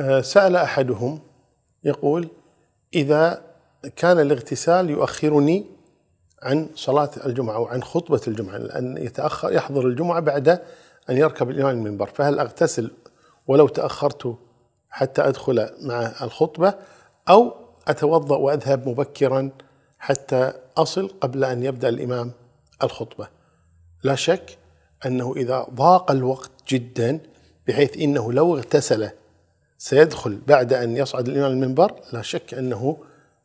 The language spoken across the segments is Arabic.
آه، سأل أحدهم يقول إذا كان الاغتسال يؤخرني عن صلاة الجمعة أو عن خطبة الجمعة أن يتأخر يحضر الجمعة بعد أن يركب الإمام المنبر فهل أغتسل ولو تأخرت حتى أدخل مع الخطبة أو أتوضأ وأذهب مبكرا حتى أصل قبل أن يبدأ الإمام الخطبة لا شك أنه إذا ضاق الوقت جدا بحيث إنه لو اغتسل سيدخل بعد أن يصعد الإمام المنبر لا شك أنه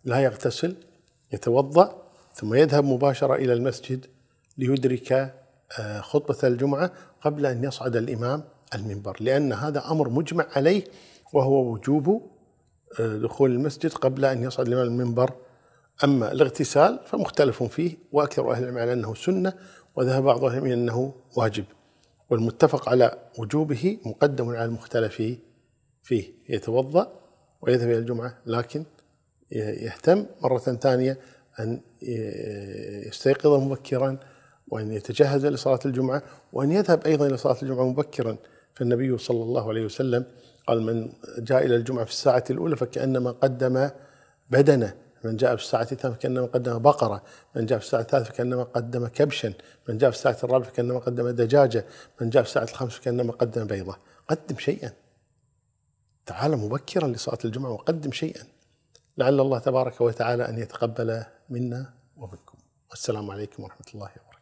لا يغتسل يتوضأ ثم يذهب مباشرة إلى المسجد ليدرك آه، خطبة الجمعة قبل أن يصعد الإمام المنبر لأن هذا أمر مجمع عليه وهو وجوب آه، دخول المسجد قبل أن يصعد الإمام المنبر أما الاغتسال فمختلف فيه وأكثر أهل العلم على أنه سنة وذهب بعضهم إلى أنه واجب والمتفق على وجوبه مقدم على المختلف فيه يتوضأ ويذهب إلى الجمعة لكن يهتم مرة ثانية أن يستيقظ مبكرا وأن يتجهز لصلاة الجمعة وأن يذهب أيضا إلى صلاة الجمعة مبكرا فالنبي صلى الله عليه وسلم قال من جاء إلى الجمعة في الساعة الأولى فكأنما قدم بدنه من جاء في الساعة الثانية فكأنما قدم بقرة من جاء في الساعة الثالثة فكأنما قدم كبشا من جاء في الساعة الرابعة فكأنما قدم دجاجة من جاء في الساعة الخامسة فكأنما قدم بيضة قدم شيئا تعال مبكرا لصلاة الجمعة وقدم شيئا لعل الله تبارك وتعالى أن يتقبل منا ومنكم والسلام عليكم ورحمة الله وبركاته